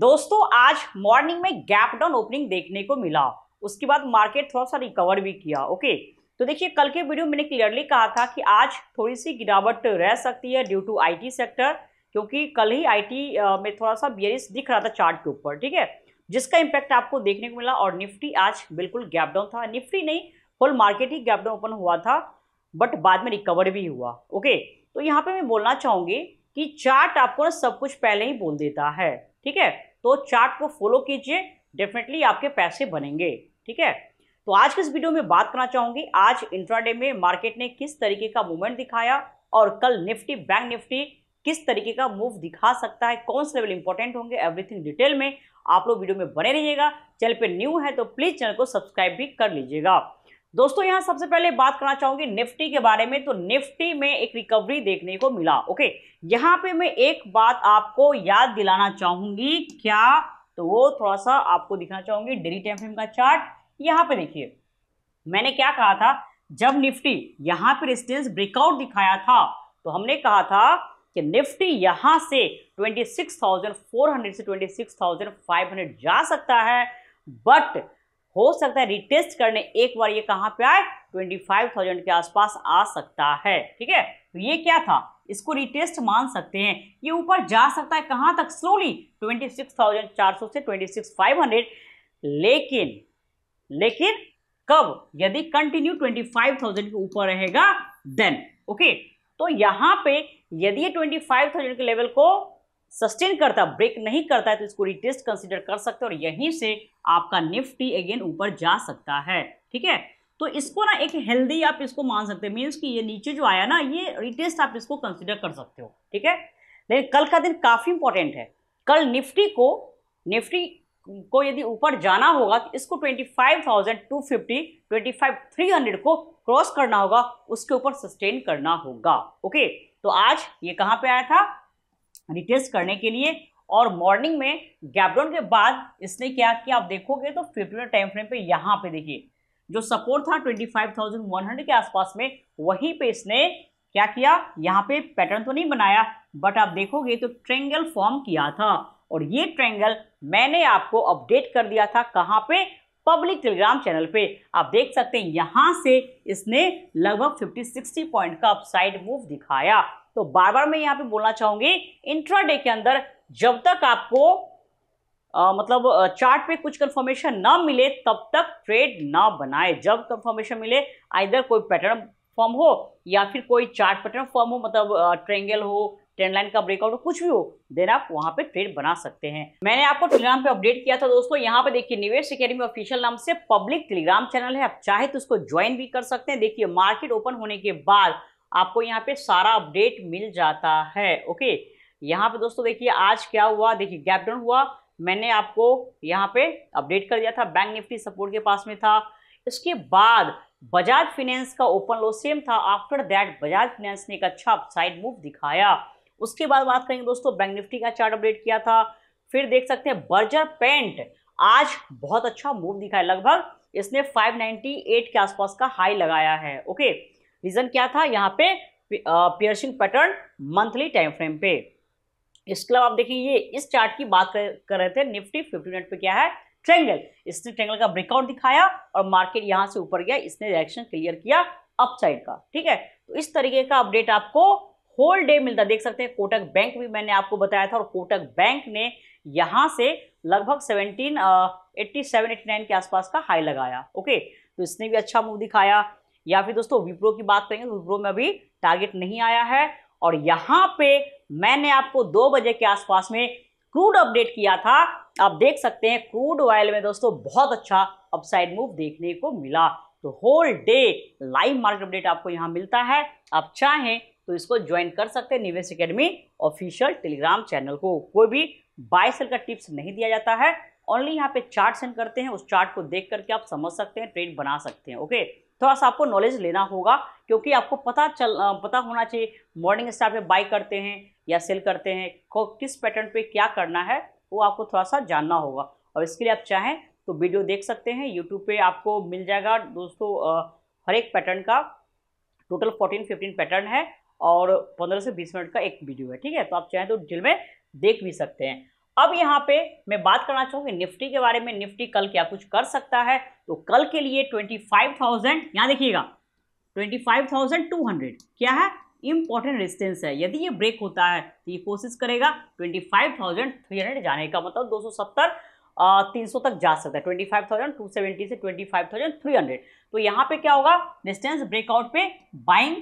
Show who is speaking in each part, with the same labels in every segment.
Speaker 1: दोस्तों आज मॉर्निंग में गैप डाउन ओपनिंग देखने को मिला उसके बाद मार्केट थोड़ा सा रिकवर भी किया ओके तो देखिए कल के वीडियो मैंने क्लियरली कहा था कि आज थोड़ी सी गिरावट रह सकती है ड्यू टू आईटी सेक्टर क्योंकि कल ही आईटी में थोड़ा सा बियरिस दिख रहा था चार्ट के ऊपर ठीक है जिसका इम्पैक्ट आपको देखने को मिला और निफ्टी आज बिल्कुल गैप डाउन था निफ्टी नहीं होल मार्केट ही गैप डाउन ओपन हुआ था बट बाद में रिकवर भी हुआ ओके तो यहाँ पर मैं बोलना चाहूँगी कि चार्ट आपको ना सब कुछ पहले ही बोल देता है ठीक है तो चार्ट को फॉलो कीजिए डेफिनेटली आपके पैसे बनेंगे ठीक है तो आज के इस वीडियो में बात करना चाहूंगी आज इंट्राडे में मार्केट ने किस तरीके का मूवमेंट दिखाया और कल निफ्टी बैंक निफ्टी किस तरीके का मूव दिखा सकता है कौन से लेवल इंपॉर्टेंट होंगे एवरीथिंग डिटेल में आप लोग वीडियो में बने रहिएगा चैनल पे न्यू है तो प्लीज़ चैनल को सब्सक्राइब भी कर लीजिएगा दोस्तों यहां सबसे पहले बात करना चाहूंगी निफ्टी के बारे में तो निफ्टी में एक रिकवरी देखने को मिला ओके यहां पे मैं एक बात आपको याद दिलाना चाहूंगी क्या तो वो थोड़ा सा आपको दिखाना चाहूंगी डेली टाइम फ्रेम का चार्ट यहां पे देखिए मैंने क्या कहा था जब निफ्टी यहां पर रेजिस्टेंस ब्रेकआउट दिखाया था तो हमने कहा था कि निफ्टी यहां से 26,400 से 26,500 जा सकता है बट हो सकता है रिटेस्ट करने एक बार ये कहाँ पे आए 25,000 के आसपास आ सकता है ठीक है तो ये क्या था इसको रिटेस्ट मान सकते हैं ये ऊपर जा सकता है कहाँ तक स्लोली 26,400 से 26,500 लेकिन लेकिन कब यदि कंटिन्यू 25,000 के ऊपर रहेगा देन ओके तो यहाँ पे यदि ये 25,000 के लेवल को सस्टेन करता ब्रेक नहीं करता है तो इसको रिटेस्ट कंसिडर कर सकते हैं और यहीं से आपका निफ्टी अगेन ऊपर जा सकता है ठीक है तो इसको ना एक हेल्दी आप इसको मान सकते हैं मीन्स कि ये नीचे जो आया ना ये रिटेस्ट आप इसको कंसिडर कर सकते हो ठीक है लेकिन कल का दिन काफ़ी इंपॉर्टेंट है कल निफ्टी को निफ्टी को यदि ऊपर जाना होगा तो इसको 25,250, 25,300 को क्रॉस करना होगा उसके ऊपर सस्टेन करना होगा ओके तो आज ये कहाँ पे आया था रिटेस्ट करने के लिए और मॉर्निंग में गैपडाउन के बाद इसने क्या किया आप देखोगे तो फिफ्टी टाइम फ्रेम पे यहाँ पे देखिए जो सपोर्ट था 25,100 के आसपास में वहीं पे इसने क्या किया यहाँ पे पैटर्न तो नहीं बनाया बट आप देखोगे तो ट्रेंगल फॉर्म किया था और ये ट्रेंगल मैंने आपको अपडेट कर दिया था कहाँ पे पब्लिक टेलीग्राम चैनल पे आप देख सकते हैं यहाँ से इसने लगभग 50-60 पॉइंट का अपसाइड मूव दिखाया तो बार बार मैं यहाँ पे बोलना चाहूंगी इंट्राडे के अंदर जब तक आपको आ, मतलब चार्ट पे कुछ कंफर्मेशन ना मिले तब तक ट्रेड ना बनाए जब कंफर्मेशन मिले आइधर कोई पैटर्न फॉर्म हो या फिर कोई चार्ट पैटर्न फॉर्म हो मतलब ट्रेंगल हो ट्रेंड लाइन का ब्रेकआउट हो कुछ भी हो देन आप वहां पे ट्रेड बना सकते हैं मैंने आपको टेलीग्राम पे अपडेट किया था दोस्तों यहाँ पे देखिए निवेश अकेडमी ऑफिशियल नाम से पब्लिक टेलीग्राम चैनल है आप चाहे तो उसको ज्वाइन भी कर सकते हैं देखिए मार्केट ओपन होने के बाद आपको यहाँ पे सारा अपडेट मिल जाता है ओके यहाँ पे दोस्तों देखिए आज क्या हुआ देखिए गैप डाउन हुआ मैंने आपको यहाँ पे अपडेट कर दिया था बैंक निफ्टी सपोर्ट के पास में था इसके बाद बजाज फिनेंस का ओपन लो सेम था आफ्टर दैट बजाज फिनेंस ने एक अच्छा अपसाइड मूव दिखाया उसके बाद बात करेंगे दोस्तों बैंक निफ्टी का चार्ट अपडेट किया था फिर देख सकते हैं बर्जर पेंट आज बहुत अच्छा मूव दिखाया लगभग इसने 598 के आसपास का हाई लगाया है ओके रीजन क्या था यहाँ पे piercing pattern monthly time frame पे इसके अलावा आप देखिए ये इस चार्ट की बात कर, कर रहे थे निफ्टी फिफ्टी मिनट पे क्या है ट्रेंगल इसने ट्रेंगल का ब्रेकआउट दिखाया और मार्केट यहाँ से ऊपर गया इसने रिएक्शन क्लियर किया अपसाइड का ठीक है तो इस तरीके का अपडेट आपको होल डे मिलता देख सकते हैं कोटक बैंक भी मैंने आपको बताया था और कोटक बैंक ने यहाँ से लगभग seventeen eighty seven eighty nine के आसपास का हाई लगाया ओके तो इसने भी अच्छा मूव दिखाया या फिर दोस्तों विप्रो की बात करेंगे तो विप्रो में अभी टारगेट नहीं आया है और यहाँ पे मैंने आपको दो बजे के आसपास में क्रूड अपडेट किया था आप देख सकते हैं क्रूड ऑयल में दोस्तों बहुत अच्छा अपसाइड मूव देखने को मिला तो whole day live market update आपको यहाँ मिलता है आप चाहें तो इसको ज्वाइन कर सकते हैं निवेश अकेडमी ऑफिशियल टेलीग्राम चैनल को कोई भी बाय का टिप्स नहीं दिया जाता है ओनली यहाँ पे चार्ट सेंड करते हैं उस चार्ट को देख करके आप समझ सकते हैं ट्रेड बना सकते हैं ओके थोड़ा तो सा आपको नॉलेज लेना होगा क्योंकि आपको पता चल पता होना चाहिए मॉर्निंग स्टार पे बाई करते हैं या सेल करते हैं को किस पैटर्न पे क्या करना है वो आपको थोड़ा सा जानना होगा और इसके लिए आप चाहें तो वीडियो देख सकते हैं यूट्यूब पे आपको मिल जाएगा दोस्तों हर एक पैटर्न का टोटल फोर्टीन फिफ्टीन पैटर्न है और पंद्रह से बीस मिनट का एक वीडियो है ठीक है तो आप चाहें तो डिटेल में देख भी सकते हैं अब यहाँ पे मैं बात करना चाहूँगी निफ्टी के बारे में निफ्टी कल क्या कुछ कर सकता है तो कल के लिए 25,000 यहाँ देखिएगा ट्वेंटी क्या है इंपॉर्टेंट रेजिस्टेंस है यदि ये ब्रेक होता है तो ये कोशिश करेगा 25,300 जाने का मतलब 270 तीन सौ तक जा सकता है twenty five thousand two seventy से twenty five thousand three hundred तो यहाँ पे क्या होगा डिस्टेंस ब्रेकआउट पे बाइंग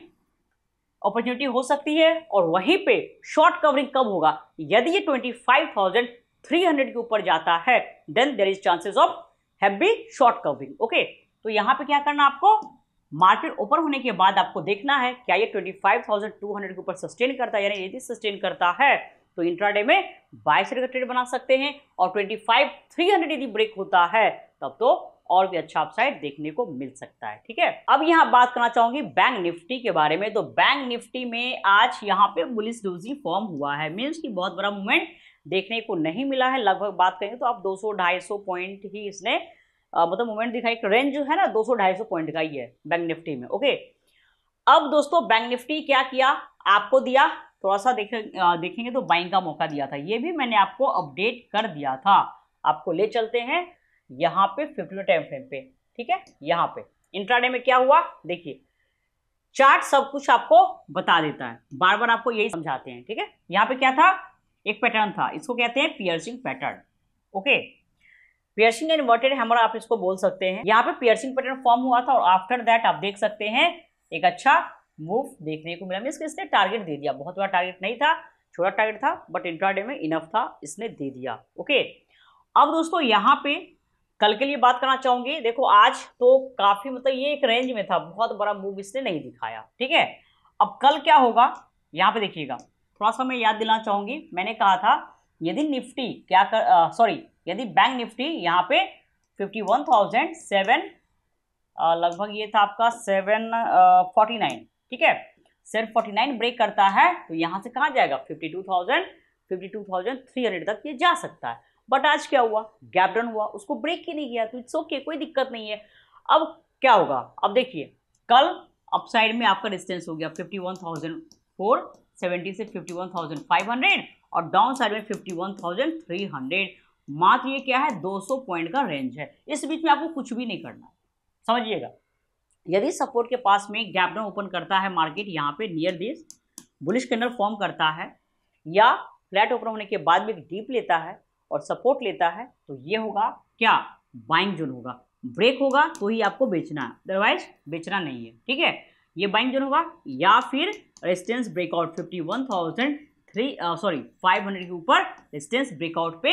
Speaker 1: अपॉर्चुनिटी हो सकती है और वहीं पे शॉर्ट कवरिंग कब होगा यदि ये 25,300 के ऊपर जाता है then there is chances of heavy short covering okay तो यहाँ पे क्या करना आपको मार्केट ओपन होने के बाद आपको देखना है क्या ये 25,200 के ऊपर सस्टेन करता है यानी यदि सस्टेन करता है तो इंट्राडे में बाईस का ट्रेड बना सकते हैं और ट्वेंटी यदि ब्रेक होता है तब तो और भी अच्छा अपसाइड देखने को मिल सकता है ठीक है अब यहाँ बात करना चाहूंगी बैंक निफ्टी के बारे में तो बैंक निफ्टी में आज यहाँ पे बुलिस डोजी फॉर्म हुआ है मीन्स की बहुत बड़ा मूवमेंट देखने को नहीं मिला है लगभग बात करें तो आप 200 250 पॉइंट ही इसने आ, मतलब मूवमेंट दिखाई रेंज जो है ना 200 250 पॉइंट का ही है बैंक निफ्टी में ओके अब दोस्तों बैंक निफ्टी क्या किया आपको दिया थोड़ा सा देखें देखेंगे तो बाइंग का मौका दिया था ये भी मैंने आपको अपडेट कर दिया था आपको ले चलते हैं यहाँ पे फिफ्टी टाइम फ्रेम पे ठीक है यहाँ पे इंट्राडे में क्या हुआ देखिए चार्ट सब कुछ आपको बता देता है बार बार आपको यही समझाते हैं ठीक है यहाँ पे क्या था एक पैटर्न था इसको कहते हैं piercing pattern okay piercing and inverted hammer आप इसको बोल सकते हैं यहाँ पे पियर्सिंग पैटर्न फॉर्म हुआ था और आफ्टर दैट आप देख सकते हैं एक अच्छा मूव देखने को मिला मीन इसने टारगेट दे दिया बहुत बड़ा टारगेट नहीं था छोटा टारगेट था बट इंट्राडे में इनफ था इसने दे दिया ओके अब दोस्तों यहाँ पे कल के लिए बात करना चाहूंगी देखो आज तो काफी मतलब ये एक रेंज में था बहुत बड़ा मूव इसने नहीं दिखाया ठीक है अब कल क्या होगा यहाँ पे देखिएगा थोड़ा सा मैं याद दिलाना चाहूंगी मैंने कहा था यदि निफ्टी क्या कर सॉरी यदि बैंक निफ्टी यहाँ पे फिफ्टी वन थाउजेंड सेवन लगभग ये था आपका सेवन फोर्टी नाइन ठीक है सेवन फोर्टी नाइन ब्रेक करता है तो यहाँ से कहाँ जाएगा fifty two thousand fifty two thousand three hundred तक ये जा सकता है बट आज क्या हुआ गैप डाउन हुआ उसको ब्रेक ही नहीं किया तो इट्स ओके कोई दिक्कत नहीं है अब क्या होगा अब देखिए कल अपसाइड में आपका डिस्टेंस हो गया fifty one thousand four seventy से fifty one thousand five hundred और डाउन साइड में fifty one thousand three hundred मात्र ये क्या है दो सौ पॉइंट का रेंज है इस बीच में आपको कुछ भी नहीं करना है समझिएगा यदि सपोर्ट के पास में गैप डाउन ओपन करता है मार्केट यहाँ पे near this bullish candle form करता है या फ्लैट ओपन होने के बाद में डीप लेता है और सपोर्ट लेता है तो ये होगा क्या बाइंग जोन होगा ब्रेक होगा तो ही आपको बेचना है अदरवाइज बेचना नहीं है ठीक है ये बाइंग जोन होगा या फिर resistance breakout fifty one thousand three sorry five hundred के ऊपर रेजिस्टेंस ब्रेकआउट पे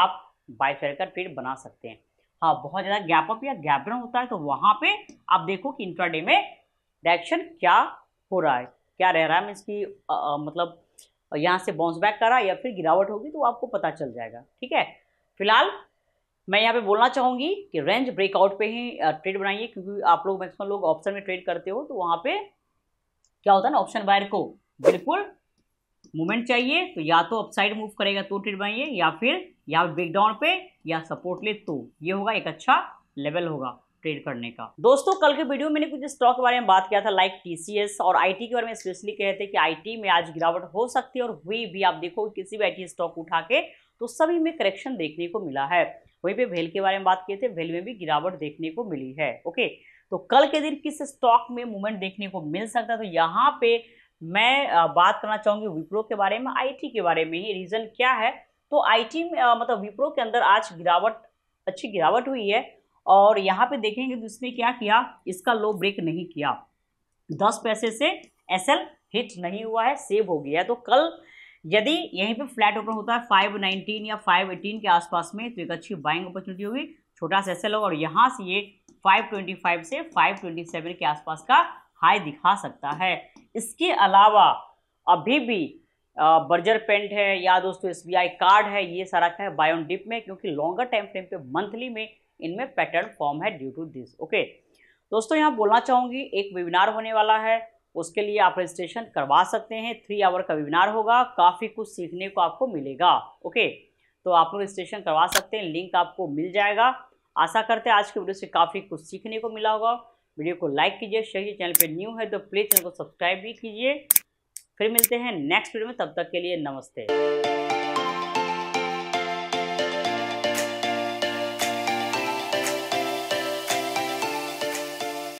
Speaker 1: आप बाई फेयर कर ट्रेड बना सकते हैं हाँ बहुत ज़्यादा गैप अप या गैप डाउन होता है तो वहाँ पे आप देखो कि इंट्राडे में डायरेक्शन क्या हो रहा है क्या रह रहा है मीन्स की मतलब और यहाँ से बाउंस बैक करा या फिर गिरावट होगी तो आपको पता चल जाएगा ठीक है फिलहाल मैं यहाँ पे बोलना चाहूँगी कि रेंज ब्रेकआउट पे ही ट्रेड बनाइए क्योंकि आप लोग मैक्सिमम लोग ऑप्शन में ट्रेड करते हो तो वहाँ पे क्या होता है ना ऑप्शन बायर को बिल्कुल मूवमेंट चाहिए तो या तो अपसाइड मूव करेगा तो ट्रेड बनाइए या फिर या ब्रेकडाउन पे या सपोर्ट ले तो ये होगा एक अच्छा लेवल होगा ट्रेड करने का दोस्तों कल के वीडियो में मैंने कुछ स्टॉक के बारे में बात किया था लाइक टीसीएस और आईटी के बारे में स्पेशली कहे थे कि आईटी में आज गिरावट हो सकती है और हुई भी आप देखो किसी भी आई स्टॉक उठा के तो सभी में करेक्शन देखने को मिला है वहीं पे वेल के बारे में बात किए थे वेल में भी गिरावट देखने को मिली है ओके तो कल के दिन किस स्टॉक में मूवमेंट देखने को मिल सकता है तो यहाँ पे मैं बात करना चाहूँगी विप्रो के बारे में आईटी के बारे में ही रीज़न क्या है तो आईटी में मतलब विप्रो के अंदर आज गिरावट अच्छी गिरावट हुई है और यहाँ पे देखेंगे तो इसने क्या किया इसका लो ब्रेक नहीं किया दस पैसे से एस हिट नहीं हुआ है सेव हो गया है तो कल यदि यहीं पे फ्लैट ओपन होता है 519 या 518 के आसपास में तो एक अच्छी बाइंग अपॉर्चुनिटी होगी छोटा सा एस होगा और यहाँ से ये 525 से 527 के आसपास का हाई दिखा सकता है इसके अलावा अभी भी बर्जर पेंट है या दोस्तों एस कार्ड है ये सारा क्या है बायोन डिप में क्योंकि लॉन्गर टाइम फ्रेम पे मंथली में इनमें पैटर्न फॉर्म है ड्यू टू दिस ओके दोस्तों यहाँ बोलना चाहूँगी एक वेबिनार होने वाला है उसके लिए आप रजिस्ट्रेशन करवा सकते हैं थ्री आवर का वेबिनार होगा काफ़ी कुछ सीखने को आपको मिलेगा ओके तो आप लोग रजिस्ट्रेशन करवा सकते हैं लिंक आपको मिल जाएगा आशा करते हैं आज के वीडियो से काफ़ी कुछ सीखने को मिला होगा वीडियो को लाइक कीजिए शेयर कीजिए चैनल पे न्यू है तो प्लीज़ चैनल को सब्सक्राइब भी कीजिए फिर मिलते हैं नेक्स्ट वीडियो में तब तक के लिए नमस्ते